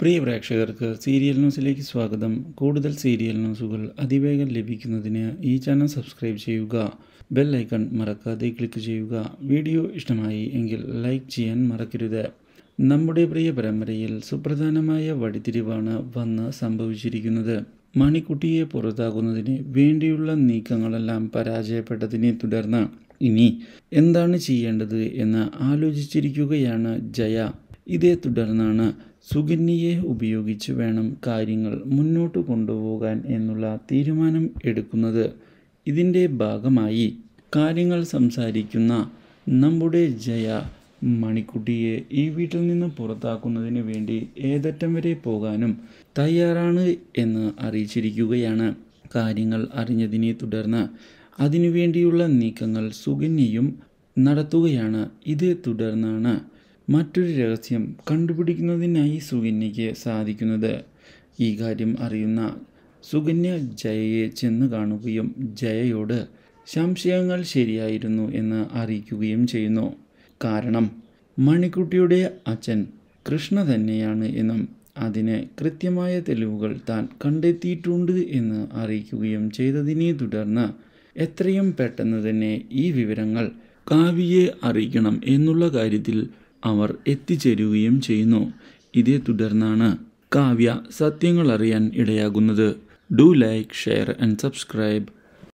പ്രിയ പ്രേക്ഷകർക്ക് സീരിയൽ ന്യൂസിലേക്ക് സ്വാഗതം കൂടുതൽ സീരിയൽ ന്യൂസുകൾ അതിവേഗം ലഭിക്കുന്നതിന് ഈ ചാനൽ സബ്സ്ക്രൈബ് ചെയ്യുക ബെൽ ഐക്കൺ മറക്കാതെ ക്ലിക്ക് ചെയ്യുക വീഡിയോ ഇഷ്ടമായി എങ്കിൽ ലൈക്ക് ചെയ്യാൻ മറക്കരുത് നമ്മുടെ പ്രിയ പരമ്പരയിൽ സുപ്രധാനമായ വഴിത്തിരിവാണ് വന്ന് സംഭവിച്ചിരിക്കുന്നത് മണിക്കുട്ടിയെ പുറത്താക്കുന്നതിന് വേണ്ടിയുള്ള നീക്കങ്ങളെല്ലാം പരാജയപ്പെട്ടതിനെ തുടർന്ന് ഇനി എന്താണ് ചെയ്യേണ്ടത് എന്ന് ആലോചിച്ചിരിക്കുകയാണ് ജയ ഇതേ തുടർന്നാണ് സുഗിന്നിയെ ഉപയോഗിച്ച് വേണം കാര്യങ്ങൾ മുന്നോട്ട് കൊണ്ടുപോകാൻ എന്നുള്ള തീരുമാനം എടുക്കുന്നത് ഇതിൻ്റെ ഭാഗമായി കാര്യങ്ങൾ സംസാരിക്കുന്ന നമ്മുടെ ജയ മണിക്കുട്ടിയെ ഈ വീട്ടിൽ നിന്ന് പുറത്താക്കുന്നതിന് വേണ്ടി ഏതറ്റം വരെ പോകാനും തയ്യാറാണ് എന്ന് അറിയിച്ചിരിക്കുകയാണ് കാര്യങ്ങൾ അറിഞ്ഞതിനെ തുടർന്ന് അതിനുവേണ്ടിയുള്ള നീക്കങ്ങൾ സുകന്യയും നടത്തുകയാണ് ഇതേ തുടർന്നാണ് മറ്റൊരു രഹസ്യം കണ്ടുപിടിക്കുന്നതിനായി സുകന്യയ്ക്ക് സാധിക്കുന്നത് ഈ കാര്യം അറിയുന്ന സുകന്യ ജയയെ ചെന്ന് കാണുകയും ജയയോട് സംശയങ്ങൾ ശരിയായിരുന്നു എന്ന് അറിയിക്കുകയും ചെയ്യുന്നു കാരണം മണിക്കുട്ടിയുടെ അച്ഛൻ കൃഷ്ണ തന്നെയാണ് എന്നും അതിന് കൃത്യമായ തെളിവുകൾ താൻ കണ്ടെത്തിയിട്ടുണ്ട് എന്ന് അറിയിക്കുകയും ചെയ്തതിനെ തുടർന്ന് എത്രയും പെട്ടെന്ന് തന്നെ ഈ വിവരങ്ങൾ കാവ്യയെ അറിയിക്കണം എന്നുള്ള കാര്യത്തിൽ അവർ എത്തിച്ചേരുകയും ചെയ്യുന്നു ഇതേ തുടർന്നാണ് കാവ്യ സത്യങ്ങൾ അറിയാൻ ഇടയാകുന്നത് do like share and subscribe